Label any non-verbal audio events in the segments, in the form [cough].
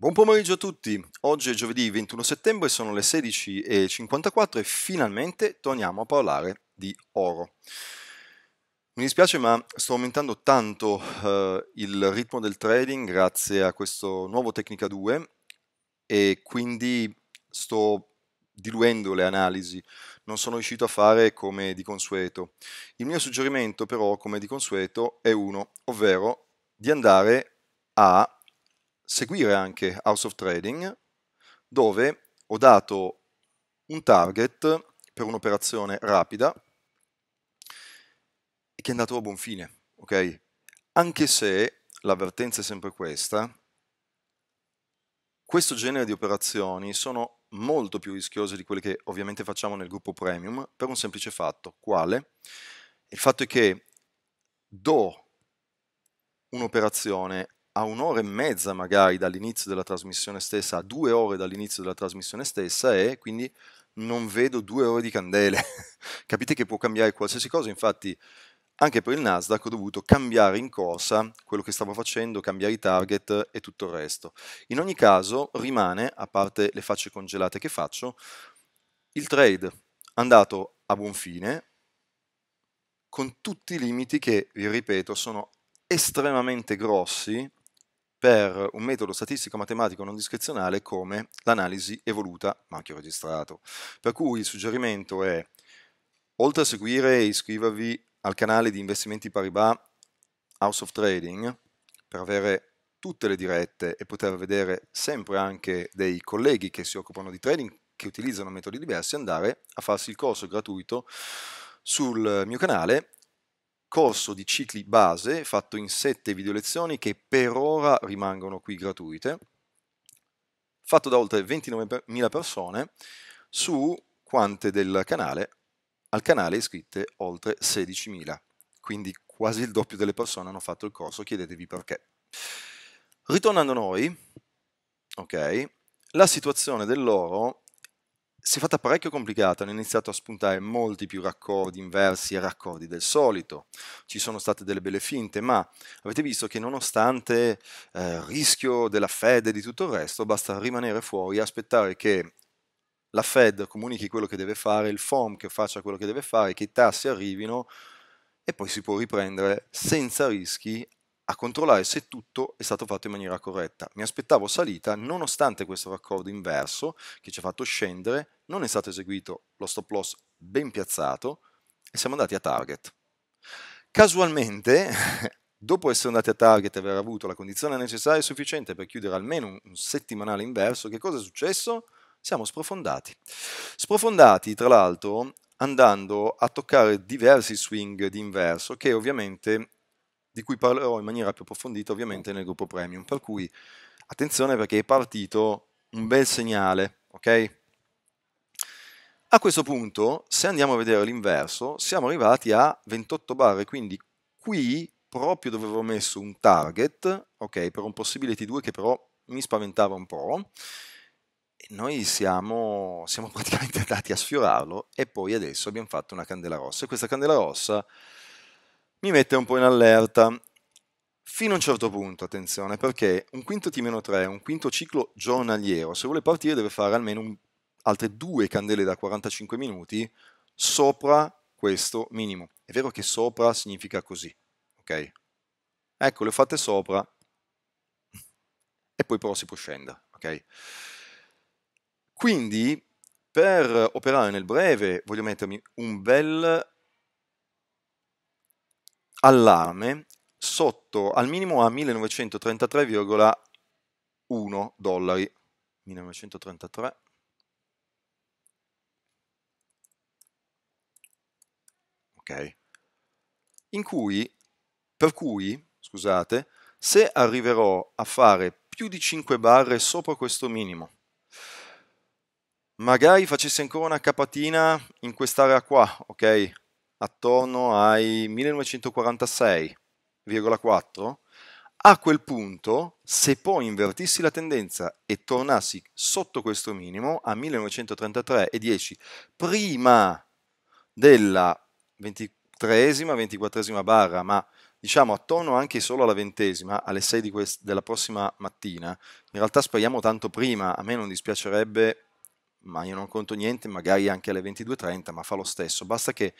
Buon pomeriggio a tutti, oggi è giovedì 21 settembre, sono le 16.54 e finalmente torniamo a parlare di oro. Mi dispiace ma sto aumentando tanto eh, il ritmo del trading grazie a questo nuovo Tecnica 2 e quindi sto diluendo le analisi, non sono riuscito a fare come di consueto. Il mio suggerimento però, come di consueto, è uno, ovvero di andare a seguire anche House of Trading dove ho dato un target per un'operazione rapida e che è andato a buon fine, ok? Anche se l'avvertenza è sempre questa, questo genere di operazioni sono molto più rischiose di quelle che ovviamente facciamo nel gruppo premium per un semplice fatto, quale? Il fatto è che do un'operazione a un'ora e mezza magari dall'inizio della trasmissione stessa, a due ore dall'inizio della trasmissione stessa e quindi non vedo due ore di candele. [laughs] Capite che può cambiare qualsiasi cosa, infatti anche per il Nasdaq ho dovuto cambiare in corsa quello che stavo facendo, cambiare i target e tutto il resto. In ogni caso rimane, a parte le facce congelate che faccio, il trade andato a buon fine con tutti i limiti che, vi ripeto, sono estremamente grossi per un metodo statistico-matematico non discrezionale come l'analisi evoluta marchio registrato. Per cui il suggerimento è, oltre a seguire e iscrivervi al canale di investimenti Paribas House of Trading, per avere tutte le dirette e poter vedere sempre anche dei colleghi che si occupano di trading, che utilizzano metodi diversi, andare a farsi il corso gratuito sul mio canale corso di cicli base fatto in sette video lezioni che per ora rimangono qui gratuite, fatto da oltre 29.000 persone su quante del canale, al canale iscritte oltre 16.000, quindi quasi il doppio delle persone hanno fatto il corso, chiedetevi perché. Ritornando a noi, ok, la situazione dell'oro si è fatta parecchio complicata, hanno iniziato a spuntare molti più raccordi inversi e raccordi del solito, ci sono state delle belle finte, ma avete visto che nonostante il eh, rischio della Fed e di tutto il resto, basta rimanere fuori e aspettare che la Fed comunichi quello che deve fare, il FOM che faccia quello che deve fare, che i tassi arrivino e poi si può riprendere senza rischi a controllare se tutto è stato fatto in maniera corretta. Mi aspettavo salita, nonostante questo raccordo inverso che ci ha fatto scendere, non è stato eseguito lo stop loss ben piazzato e siamo andati a target. Casualmente, [laughs] dopo essere andati a target e aver avuto la condizione necessaria e sufficiente per chiudere almeno un settimanale inverso, che cosa è successo? Siamo sprofondati. Sprofondati, tra l'altro, andando a toccare diversi swing di inverso che ovviamente di cui parlerò in maniera più approfondita ovviamente nel gruppo premium. Per cui attenzione perché è partito un bel segnale, ok? A questo punto, se andiamo a vedere l'inverso, siamo arrivati a 28 barre, quindi qui proprio dove avevo messo un target, ok, per un possibile T2 che però mi spaventava un po', e noi siamo, siamo [laughs] praticamente andati a sfiorarlo e poi adesso abbiamo fatto una candela rossa. E questa candela rossa mi mette un po' in allerta fino a un certo punto, attenzione, perché un quinto T-3 un quinto ciclo giornaliero, se vuole partire deve fare almeno un, altre due candele da 45 minuti sopra questo minimo. È vero che sopra significa così, ok? Ecco, le ho fatte sopra e poi però si può scendere, ok? Quindi per operare nel breve voglio mettermi un bel all'Arme sotto al minimo a 1933,1 dollari. 1933. Ok. In cui, per cui, scusate, se arriverò a fare più di 5 barre sopra questo minimo, magari facessi ancora una capatina in quest'area qua, ok? attorno ai 1946,4, a quel punto, se poi invertissi la tendenza e tornassi sotto questo minimo a 1933,10, prima della 23esima, 24esima barra, ma diciamo attorno anche solo alla ventesima, alle 6 della prossima mattina, in realtà speriamo tanto prima, a me non dispiacerebbe, ma io non conto niente, magari anche alle 22.30, ma fa lo stesso, basta che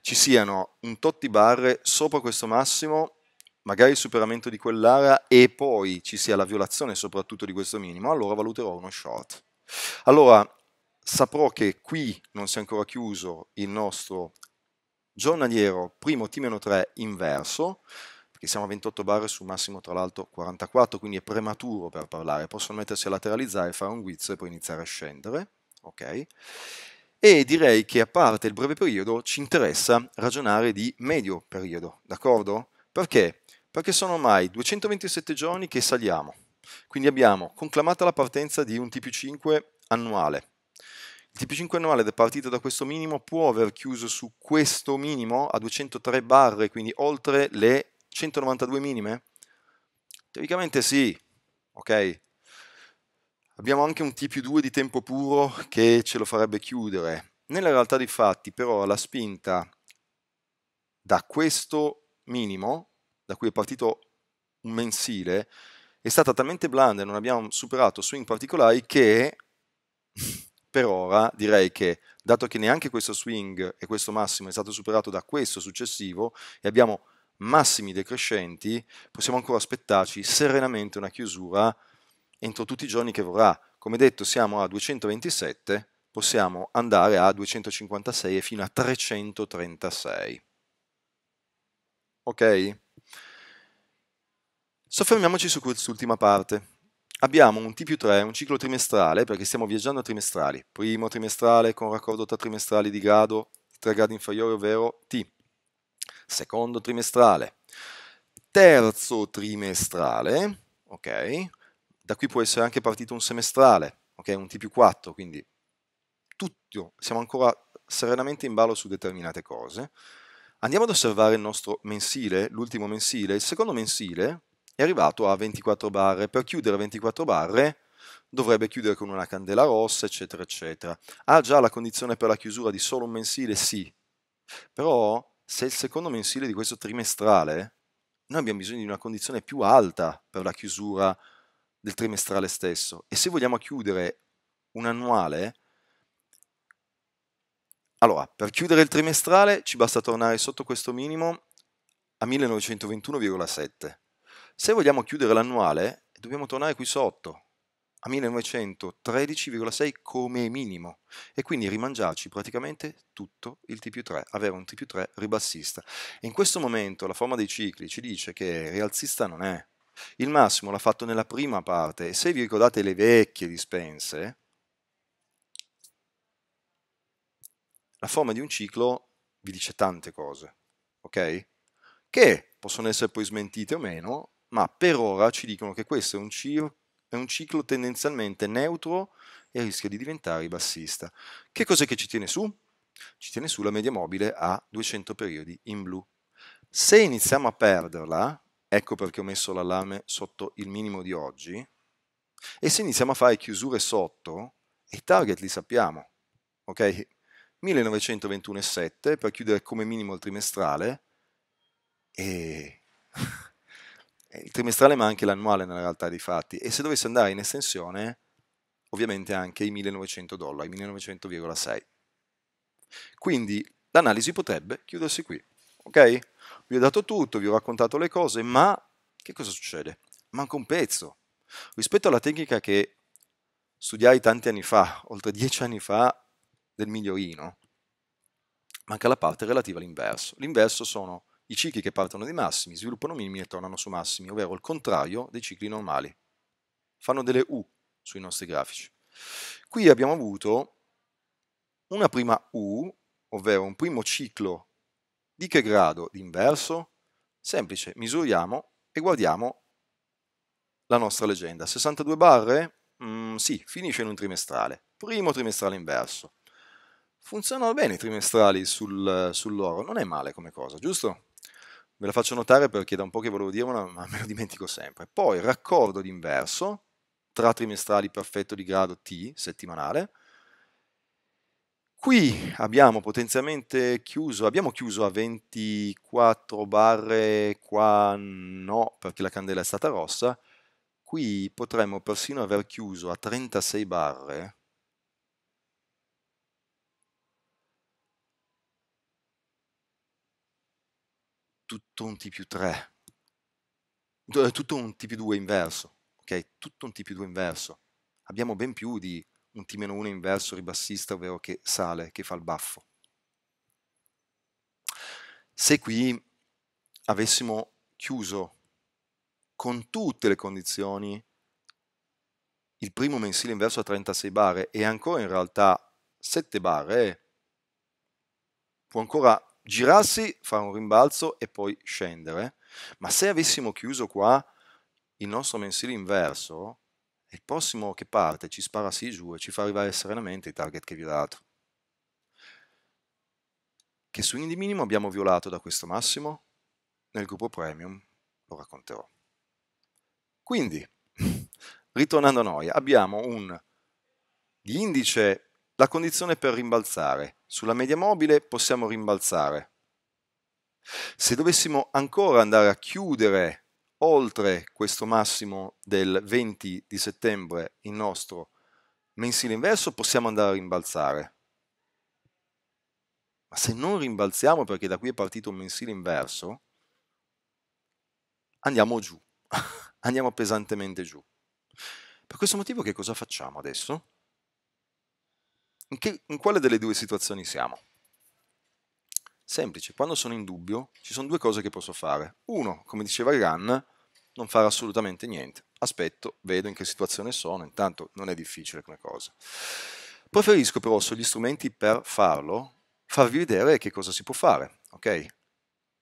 ci siano un tot di barre sopra questo massimo, magari il superamento di quell'area e poi ci sia la violazione soprattutto di questo minimo, allora valuterò uno short. Allora saprò che qui non si è ancora chiuso il nostro giornaliero primo T-3 inverso, perché siamo a 28 barre su massimo tra l'altro 44, quindi è prematuro per parlare, possono mettersi a lateralizzare, fare un guizzo e poi iniziare a scendere, ok? e direi che a parte il breve periodo ci interessa ragionare di medio periodo, d'accordo? Perché? Perché sono ormai 227 giorni che saliamo, quindi abbiamo conclamata la partenza di un TP5 annuale. Il TP5 annuale partito da questo minimo può aver chiuso su questo minimo a 203 barre, quindi oltre le 192 minime? Teoricamente sì, ok? Abbiamo anche un T più 2 di tempo puro che ce lo farebbe chiudere. Nella realtà dei fatti però la spinta da questo minimo, da cui è partito un mensile, è stata talmente blanda e non abbiamo superato swing particolari che per ora direi che dato che neanche questo swing e questo massimo è stato superato da questo successivo e abbiamo massimi decrescenti, possiamo ancora aspettarci serenamente una chiusura entro tutti i giorni che vorrà. Come detto, siamo a 227, possiamo andare a 256 e fino a 336. Ok? Soffermiamoci su quest'ultima parte. Abbiamo un T più 3, un ciclo trimestrale, perché stiamo viaggiando a trimestrali. Primo trimestrale con raccordo tra trimestrali di grado 3 gradi inferiore, ovvero T. Secondo trimestrale. Terzo trimestrale, ok? da qui può essere anche partito un semestrale, okay? un T più 4, quindi tutto, siamo ancora serenamente in ballo su determinate cose. Andiamo ad osservare il nostro mensile, l'ultimo mensile, il secondo mensile è arrivato a 24 barre, per chiudere 24 barre dovrebbe chiudere con una candela rossa, eccetera, eccetera. Ha ah, già la condizione per la chiusura di solo un mensile? Sì. Però se il secondo mensile di questo trimestrale, noi abbiamo bisogno di una condizione più alta per la chiusura del trimestrale stesso. E se vogliamo chiudere un annuale, allora, per chiudere il trimestrale ci basta tornare sotto questo minimo a 1921,7. Se vogliamo chiudere l'annuale, dobbiamo tornare qui sotto, a 1913,6 come minimo e quindi rimangiarci praticamente tutto il T più 3, avere un T più 3 ribassista. E in questo momento la forma dei cicli ci dice che rialzista non è, il massimo l'ha fatto nella prima parte e se vi ricordate le vecchie dispense, la forma di un ciclo vi dice tante cose, ok? Che possono essere poi smentite o meno, ma per ora ci dicono che questo è un, è un ciclo tendenzialmente neutro e rischia di diventare bassista. Che cos'è che ci tiene su? Ci tiene su la media mobile a 200 periodi in blu. Se iniziamo a perderla, ecco perché ho messo l'allarme sotto il minimo di oggi, e se iniziamo a fare chiusure sotto, i target li sappiamo, ok? 1921,7 per chiudere come minimo il trimestrale, e [laughs] il trimestrale ma anche l'annuale nella realtà dei fatti, e se dovesse andare in estensione, ovviamente anche i 1900 dollari, 1900,6. Quindi l'analisi potrebbe chiudersi qui, ok? vi ho dato tutto, vi ho raccontato le cose, ma che cosa succede? Manca un pezzo. Rispetto alla tecnica che studiai tanti anni fa, oltre dieci anni fa, del migliorino, manca la parte relativa all'inverso. L'inverso sono i cicli che partono dai massimi, sviluppano minimi e tornano su massimi, ovvero il contrario dei cicli normali. Fanno delle U sui nostri grafici. Qui abbiamo avuto una prima U, ovvero un primo ciclo di che grado? D'inverso? Semplice, misuriamo e guardiamo la nostra leggenda. 62 barre? Mm, sì, finisce in un trimestrale. Primo trimestrale inverso. Funzionano bene i trimestrali sul, sull'oro, non è male come cosa, giusto? Ve la faccio notare perché da un po' che volevo dirvela, ma me lo dimentico sempre. Poi raccordo d'inverso tra trimestrali perfetto di grado T settimanale, Qui abbiamo potenzialmente chiuso, abbiamo chiuso a 24 barre, qua no perché la candela è stata rossa, qui potremmo persino aver chiuso a 36 barre, tutto un T più 3, tutto un T più 2 inverso, ok? Tutto un T più 2 inverso. Abbiamo ben più di un T-1 inverso ribassista, ovvero che sale, che fa il baffo. Se qui avessimo chiuso con tutte le condizioni il primo mensile inverso a 36 barre e ancora in realtà 7 barre, può ancora girarsi, fare un rimbalzo e poi scendere. Ma se avessimo chiuso qua il nostro mensile inverso, il prossimo che parte ci spara sì giù e ci fa arrivare serenamente i target che vi ho dato. Che swing di minimo abbiamo violato da questo massimo? Nel gruppo premium lo racconterò. Quindi, [laughs] ritornando a noi, abbiamo un di la condizione per rimbalzare. Sulla media mobile possiamo rimbalzare. Se dovessimo ancora andare a chiudere oltre questo massimo del 20 di settembre il nostro mensile inverso possiamo andare a rimbalzare. Ma se non rimbalziamo perché da qui è partito un mensile inverso, andiamo giù, [laughs] andiamo pesantemente giù. Per questo motivo che cosa facciamo adesso? In, che, in quale delle due situazioni siamo? Semplice, quando sono in dubbio ci sono due cose che posso fare. Uno, come diceva Gunn, non fare assolutamente niente. Aspetto, vedo in che situazione sono, intanto non è difficile come cosa. Preferisco però sugli strumenti per farlo farvi vedere che cosa si può fare, ok?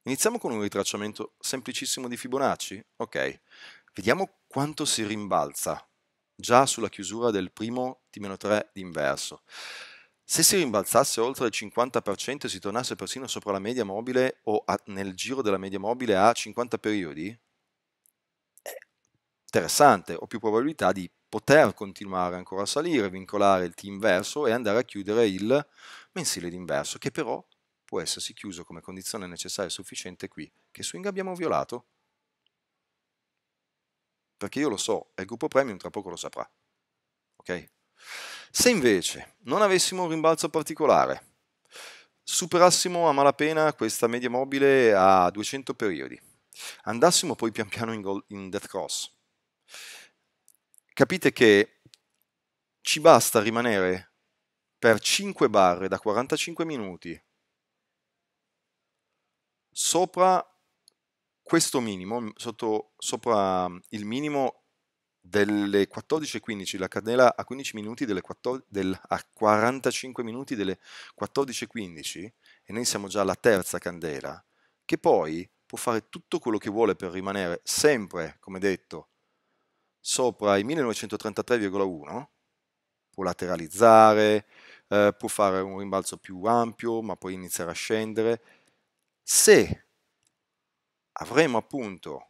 Iniziamo con un ritracciamento semplicissimo di Fibonacci? Ok, vediamo quanto si rimbalza già sulla chiusura del primo T-3 d'inverso. Se si rimbalzasse oltre il 50% e si tornasse persino sopra la media mobile o a, nel giro della media mobile a 50 periodi, è eh, interessante, ho più probabilità di poter continuare ancora a salire, vincolare il T inverso e andare a chiudere il mensile d'inverso, che però può essersi chiuso come condizione necessaria e sufficiente qui, che swing abbiamo violato. Perché io lo so, e il gruppo premium tra poco lo saprà. Ok? Se invece non avessimo un rimbalzo particolare, superassimo a malapena questa media mobile a 200 periodi, andassimo poi pian piano in, goal, in death cross, capite che ci basta rimanere per 5 barre da 45 minuti sopra questo minimo, sotto, sopra il minimo delle 14.15, la candela a 15 minuti delle 14, del, a 45 minuti delle 14.15 e noi siamo già alla terza candela, che poi può fare tutto quello che vuole per rimanere sempre, come detto, sopra i 1933,1, può lateralizzare, eh, può fare un rimbalzo più ampio, ma poi iniziare a scendere. Se avremo appunto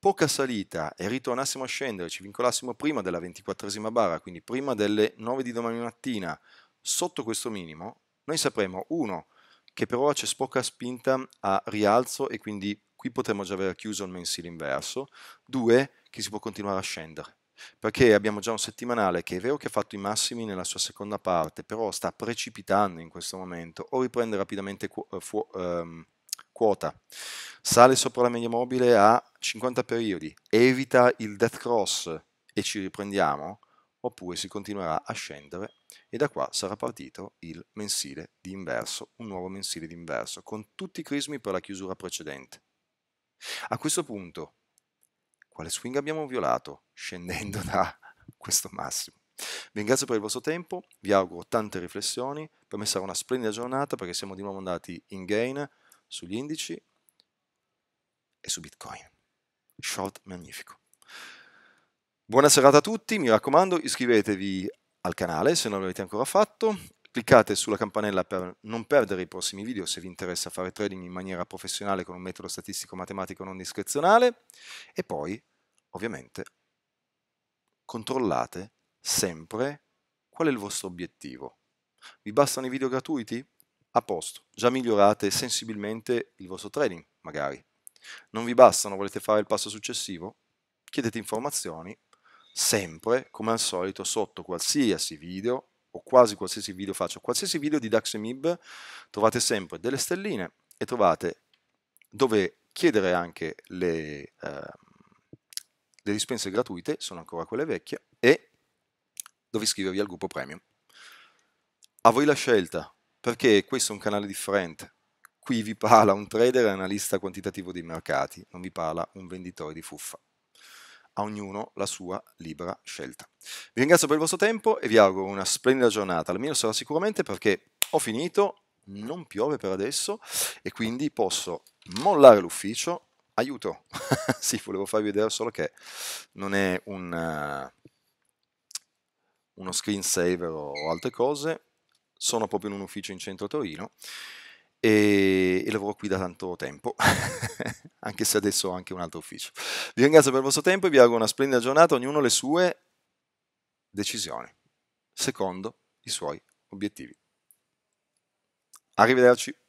poca salita e ritornassimo a scendere, ci vincolassimo prima della ventiquattresima barra, quindi prima delle 9 di domani mattina, sotto questo minimo, noi sapremo, uno, che per ora c'è poca spinta a rialzo e quindi qui potremmo già aver chiuso il mensile inverso, due, che si può continuare a scendere perché abbiamo già un settimanale che è vero che ha fatto i massimi nella sua seconda parte, però sta precipitando in questo momento, o riprende rapidamente eh, ehm, quota, sale sopra la media mobile a 50 periodi, evita il death cross e ci riprendiamo, oppure si continuerà a scendere e da qua sarà partito il mensile di inverso, un nuovo mensile di inverso, con tutti i crismi per la chiusura precedente. A questo punto, quale swing abbiamo violato scendendo [laughs] da questo massimo? Vi ringrazio per il vostro tempo, vi auguro tante riflessioni, per me sarà una splendida giornata perché siamo di nuovo andati in gain, sugli indici e su Bitcoin. Short magnifico. Buona serata a tutti, mi raccomando iscrivetevi al canale se non l'avete ancora fatto, cliccate sulla campanella per non perdere i prossimi video se vi interessa fare trading in maniera professionale con un metodo statistico matematico non discrezionale e poi ovviamente controllate sempre qual è il vostro obiettivo. Vi bastano i video gratuiti? a posto, già migliorate sensibilmente il vostro trading, magari. Non vi bastano, volete fare il passo successivo? Chiedete informazioni sempre, come al solito, sotto qualsiasi video o quasi qualsiasi video faccio, qualsiasi video di DAX e MIB trovate sempre delle stelline e trovate dove chiedere anche le, eh, le dispense gratuite, sono ancora quelle vecchie, e dove iscrivervi al gruppo premium. A voi la scelta, perché questo è un canale differente. Qui vi parla un trader e analista quantitativo dei mercati, non vi parla un venditore di fuffa. A ognuno la sua libera scelta. Vi ringrazio per il vostro tempo e vi auguro una splendida giornata. La mia sarà sicuramente perché ho finito, non piove per adesso e quindi posso mollare l'ufficio. Aiuto! [laughs] sì, volevo farvi vedere solo che non è un, uh, uno screensaver o altre cose, sono proprio in un ufficio in centro Torino e, ehm, e lavoro qui da tanto tempo, [laughs] anche se adesso ho anche un altro ufficio. Vi ringrazio per il vostro tempo e vi auguro una splendida giornata, ognuno le sue decisioni, secondo i suoi obiettivi. Arrivederci.